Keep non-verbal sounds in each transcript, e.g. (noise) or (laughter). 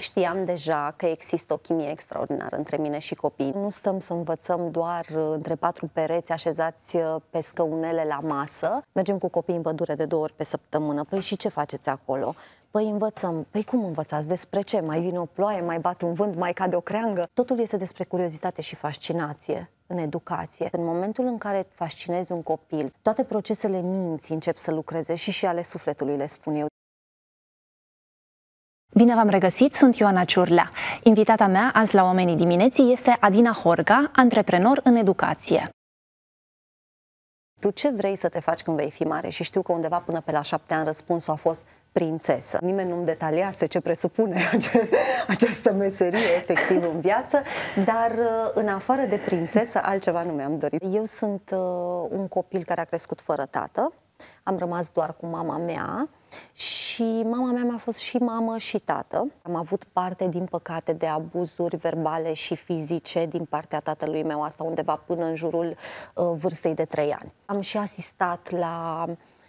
Știam deja că există o chimie extraordinară între mine și copii. Nu stăm să învățăm doar uh, între patru pereți așezați uh, pe scăunele la masă. Mergem cu copii în pădure de două ori pe săptămână. Păi și ce faceți acolo? Păi învățăm. Păi cum învățați? Despre ce? Mai vine o ploaie, mai bat un vânt, mai cade o creangă? Totul este despre curiozitate și fascinație în educație. În momentul în care fascinezi un copil, toate procesele minții încep să lucreze și și ale sufletului, le spun eu. Bine v-am regăsit, sunt Ioana Ciurlea. Invitata mea azi la Oamenii Dimineții este Adina Horga, antreprenor în educație. Tu ce vrei să te faci când vei fi mare? Și știu că undeva până pe la șapte ani răspunsul a fost prințesă. Nimeni nu-mi detaliase ce presupune (laughs) ace- această meserie efectiv în viață, dar uh, în afară de prințesă altceva nu mi-am dorit. Eu sunt uh, un copil care a crescut fără tată, am rămas doar cu mama mea și și mama mea a fost și mamă și tată. Am avut parte, din păcate, de abuzuri verbale și fizice din partea tatălui meu, asta undeva până în jurul uh, vârstei de 3 ani. Am și asistat la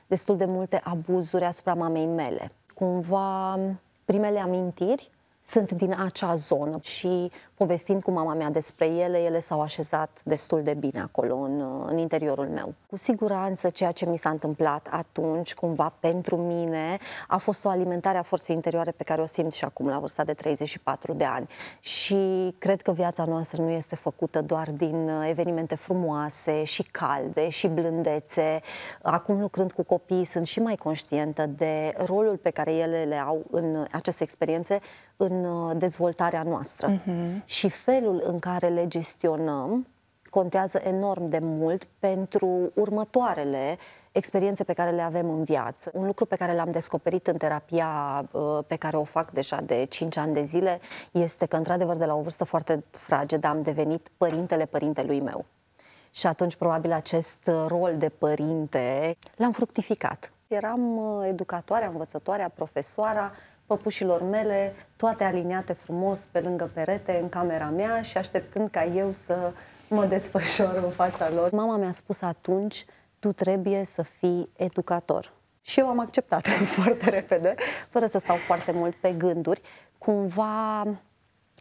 destul de multe abuzuri asupra mamei mele. Cumva, primele amintiri sunt din acea zonă și povestind cu mama mea despre ele, ele s-au așezat destul de bine acolo, în, în interiorul meu. Cu siguranță, ceea ce mi s-a întâmplat atunci, cumva pentru mine, a fost o alimentare a forței interioare pe care o simt și acum, la vârsta de 34 de ani. Și cred că viața noastră nu este făcută doar din uh, evenimente frumoase și calde și blândețe. Acum, lucrând cu copii, sunt și mai conștientă de rolul pe care ele le au în aceste experiențe în uh, dezvoltarea noastră. Uh-huh. Și felul în care le gestionăm contează enorm de mult pentru următoarele experiențe pe care le avem în viață. Un lucru pe care l-am descoperit în terapia uh, pe care o fac deja de 5 ani de zile este că, într-adevăr, de la o vârstă foarte fragedă am devenit părintele părintelui meu. Și atunci, probabil, acest uh, rol de părinte l-am fructificat. Eram educatoarea, învățătoarea, profesoara, păpușilor mele, toate aliniate frumos pe lângă perete, în camera mea și așteptând ca eu să mă desfășor în fața lor. Mama mi-a spus atunci, tu trebuie să fii educator. Și eu am acceptat (laughs) foarte repede, fără să stau foarte mult pe gânduri. Cumva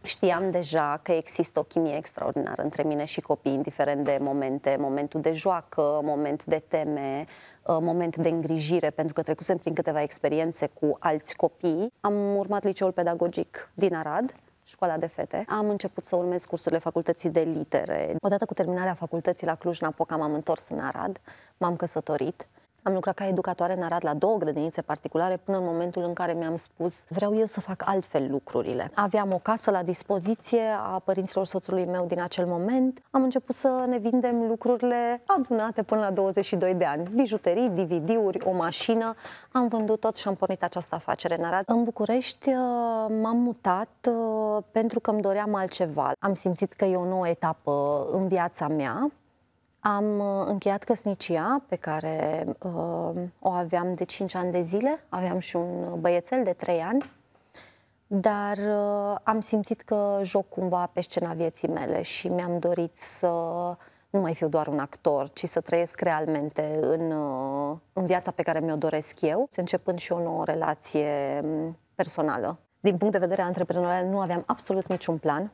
știam deja că există o chimie extraordinară între mine și copii, indiferent de momente, momentul de joacă, moment de teme, Uh, moment de îngrijire, pentru că trecusem prin câteva experiențe cu alți copii. Am urmat liceul pedagogic din Arad, școala de fete. Am început să urmez cursurile facultății de litere. Odată cu terminarea facultății la Cluj-Napoca m-am întors în Arad, m-am căsătorit am lucrat ca educatoare în Arad la două grădinițe particulare până în momentul în care mi-am spus vreau eu să fac altfel lucrurile. Aveam o casă la dispoziție a părinților soțului meu din acel moment. Am început să ne vindem lucrurile adunate până la 22 de ani. Bijuterii, DVD-uri, o mașină. Am vândut tot și am pornit această afacere în Arad. În București uh, m-am mutat uh, pentru că îmi doream altceva. Am simțit că e o nouă etapă în viața mea am uh, încheiat căsnicia pe care uh, o aveam de 5 ani de zile, aveam și un uh, băiețel de 3 ani, dar uh, am simțit că joc cumva pe scena vieții mele și mi-am dorit să nu mai fiu doar un actor, ci să trăiesc realmente în, uh, în viața pe care mi-o doresc eu, începând și o nouă relație mm, personală. Din punct de vedere antreprenorial nu aveam absolut niciun plan,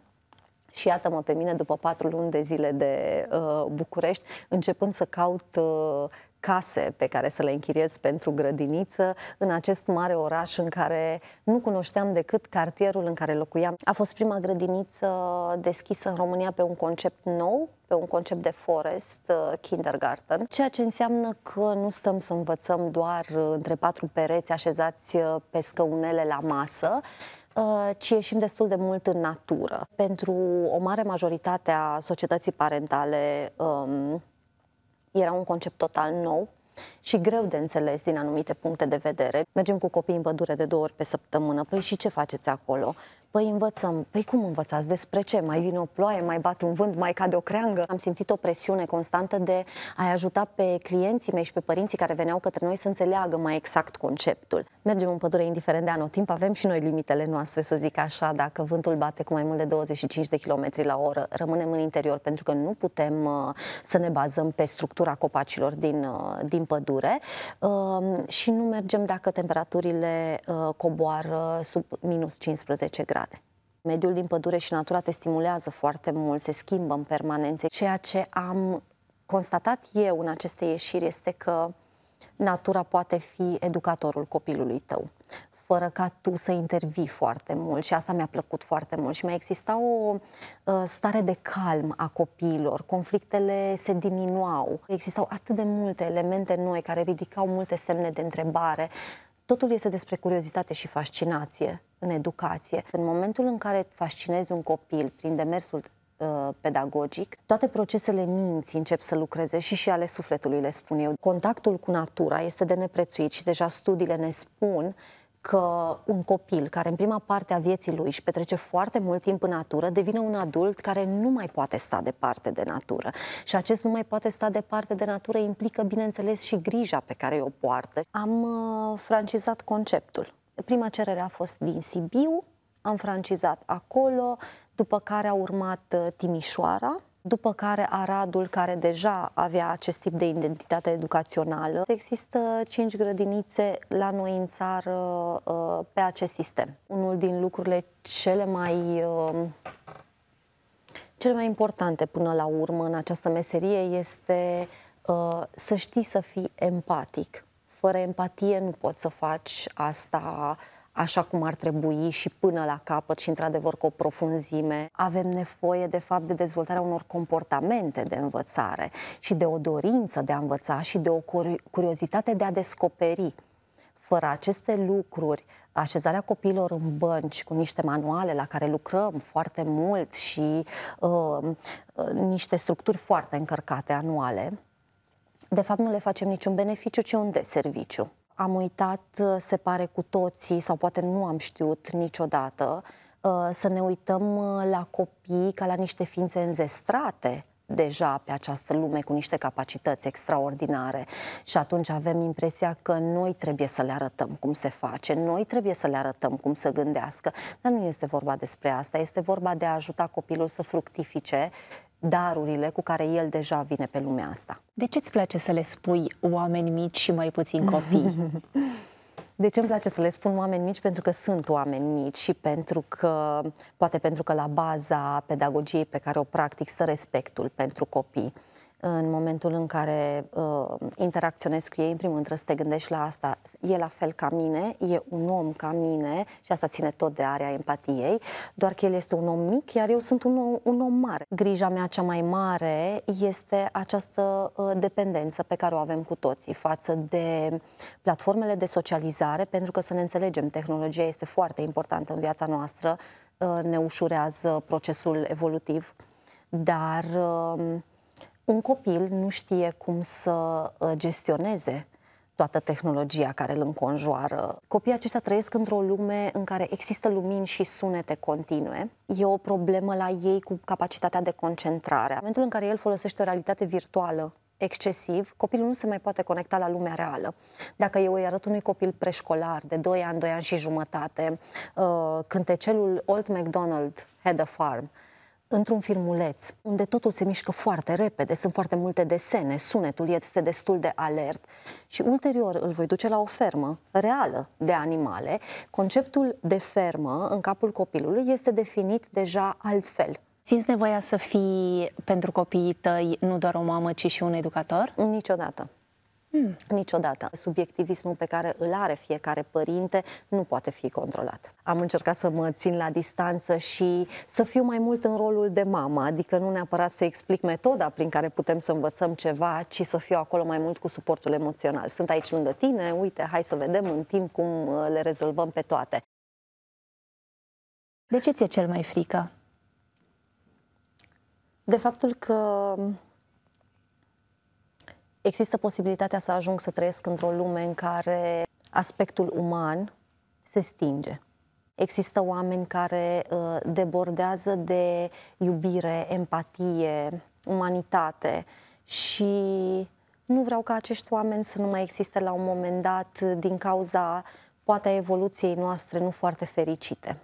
și iată-mă pe mine după patru luni de zile de uh, București, începând să caut uh, case pe care să le închiriez pentru grădiniță în acest mare oraș în care nu cunoșteam decât cartierul în care locuiam. A fost prima grădiniță deschisă în România pe un concept nou, pe un concept de forest, uh, kindergarten, ceea ce înseamnă că nu stăm să învățăm doar uh, între patru pereți așezați uh, pe scăunele la masă, Uh, ci ieșim destul de mult în natură. Pentru o mare majoritate a societății parentale um, era un concept total nou și greu de înțeles din anumite puncte de vedere. Mergem cu copiii în pădure de două ori pe săptămână, păi și ce faceți acolo? Păi învățăm. Păi cum învățați? Despre ce? Mai vine o ploaie, mai bate un vânt, mai cade o creangă? Am simțit o presiune constantă de a ajuta pe clienții mei și pe părinții care veneau către noi să înțeleagă mai exact conceptul. Mergem în pădure indiferent de anotimp, avem și noi limitele noastre, să zic așa, dacă vântul bate cu mai mult de 25 de km la oră, rămânem în interior pentru că nu putem uh, să ne bazăm pe structura copacilor din, uh, din pădure um, și nu mergem dacă temperaturile uh, coboară sub minus 15 grade. Mediul din pădure și natura te stimulează foarte mult, se schimbă în permanență. Ceea ce am constatat eu în aceste ieșiri este că natura poate fi educatorul copilului tău fără ca tu să intervii foarte mult și asta mi-a plăcut foarte mult și mai exista o ă, stare de calm a copiilor, conflictele se diminuau, existau atât de multe elemente noi care ridicau multe semne de întrebare, Totul este despre curiozitate și fascinație în educație. În momentul în care fascinezi un copil prin demersul uh, pedagogic, toate procesele minții încep să lucreze și și ale sufletului, le spun eu. Contactul cu natura este de neprețuit și deja studiile ne spun că uh, un copil care în prima parte a vieții lui își petrece foarte mult timp în natură devine un adult care nu mai poate sta departe de natură. Și acest nu mai poate sta departe de natură implică, bineînțeles, și grija pe care o poartă. Am uh, francizat conceptul. Prima cerere a fost din Sibiu, am francizat acolo, după care a urmat uh, Timișoara, după care Aradul, care deja avea acest tip de identitate educațională. Există cinci grădinițe la noi în țară uh, pe acest sistem. Unul din lucrurile cele mai uh, cele mai importante până la urmă în această meserie este uh, să știi să fii empatic. Fără empatie nu poți să faci asta uh, așa cum ar trebui și până la capăt și într-adevăr cu o profunzime. Avem nevoie de fapt de dezvoltarea unor comportamente de învățare și de o dorință de a învăța și de o curiozitate de a descoperi. Fără aceste lucruri, așezarea copiilor în bănci cu niște manuale la care lucrăm foarte mult și uh, niște structuri foarte încărcate anuale, de fapt nu le facem niciun beneficiu, ci un deserviciu am uitat, uh, se pare cu toții, sau poate nu am știut niciodată, uh, să ne uităm uh, la copii ca la niște ființe înzestrate deja pe această lume cu niște capacități extraordinare și atunci avem impresia că noi trebuie să le arătăm cum se face, noi trebuie să le arătăm cum să gândească, dar nu este vorba despre asta, este vorba de a ajuta copilul să fructifice darurile cu care el deja vine pe lumea asta. De ce îți place să le spui oameni mici și mai puțin copii? (laughs) De ce îmi place să le spun oameni mici? Pentru că sunt oameni mici și pentru că, poate pentru că la baza pedagogiei pe care o practic stă respectul pentru copii în momentul în care uh, interacționezi cu ei, în primul rând să te gândești la asta. E la fel ca mine, e un om ca mine și asta ține tot de area empatiei, doar că el este un om mic, iar eu sunt un om, un om mare. Grija mea cea mai mare este această uh, dependență pe care o avem cu toții față de platformele de socializare, pentru că să ne înțelegem, tehnologia este foarte importantă în viața noastră, uh, ne ușurează procesul evolutiv, dar uh, un copil nu știe cum să uh, gestioneze toată tehnologia care îl înconjoară. Copiii aceștia trăiesc într-o lume în care există lumini și sunete continue. E o problemă la ei cu capacitatea de concentrare. În momentul în care el folosește o realitate virtuală excesiv, copilul nu se mai poate conecta la lumea reală. Dacă eu îi arăt unui copil preșcolar de 2 ani, 2 ani și jumătate, uh, cântecelul Old MacDonald, Had a Farm, într-un filmuleț, unde totul se mișcă foarte repede, sunt foarte multe desene, sunetul este destul de alert și ulterior îl voi duce la o fermă reală de animale, conceptul de fermă în capul copilului este definit deja altfel. Simți nevoia să fii pentru copiii tăi nu doar o mamă, ci și un educator? Niciodată. Niciodată. Subiectivismul pe care îl are fiecare părinte nu poate fi controlat. Am încercat să mă țin la distanță și să fiu mai mult în rolul de mamă, adică nu neapărat să explic metoda prin care putem să învățăm ceva, ci să fiu acolo mai mult cu suportul emoțional. Sunt aici lângă tine, uite, hai să vedem în timp cum uh, le rezolvăm pe toate. De ce ți-e cel mai frică? De faptul că există posibilitatea să ajung să trăiesc într-o lume în care aspectul uman se stinge. Există oameni care uh, debordează de iubire, empatie, umanitate și nu vreau ca acești oameni să nu mai existe la un moment dat din cauza poate a evoluției noastre nu foarte fericite.